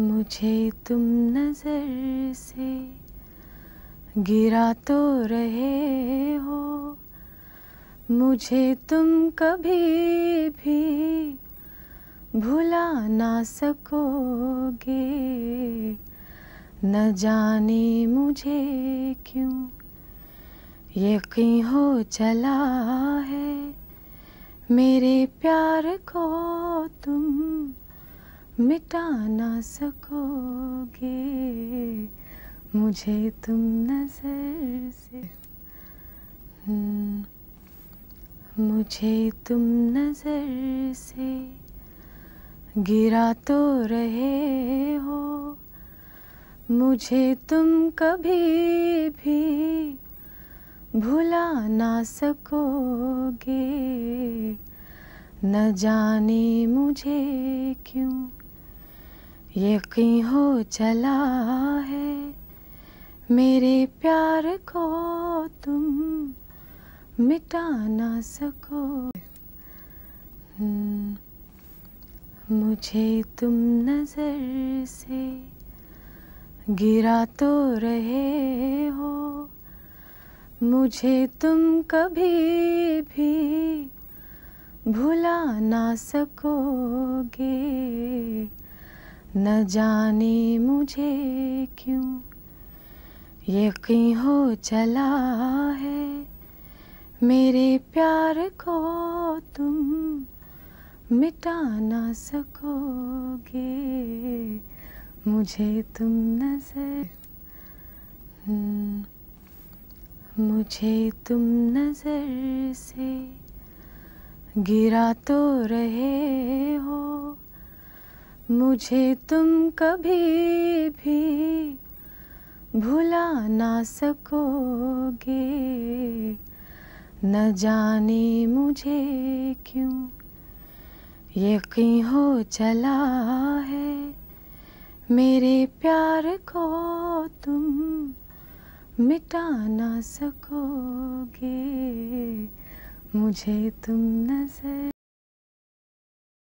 मुझे तुम नज़र से गिरा तो रहे हो मुझे तुम कभी भी भुला ना सकोगे न जाने मुझे क्यों यकीन हो चला है मेरे प्यार को तुम मिटा ना सकोगे मुझे तुम नजर से हम्म, मुझे तुम नजर से गिरा तो रहे हो मुझे तुम कभी भी भुला ना सकोगे न जाने मुझे क्यों यकी हो चला है मेरे प्यार को तुम मिटा ना सको हम्म, मुझे तुम नज़र से गिरा तो रहे हो मुझे तुम कभी भी भुला ना सको न जाने मुझे क्यों यकीन हो चला है मेरे प्यार को तुम मिटा ना सकोगे मुझे तुम नजर हम्म, मुझे तुम नज़र से गिरा तो रहे हो मुझे तुम कभी भी भुला ना सकोगे न जाने मुझे क्यों यकीन हो चला है मेरे प्यार को तुम मिटा ना सकोगे मुझे तुम नजर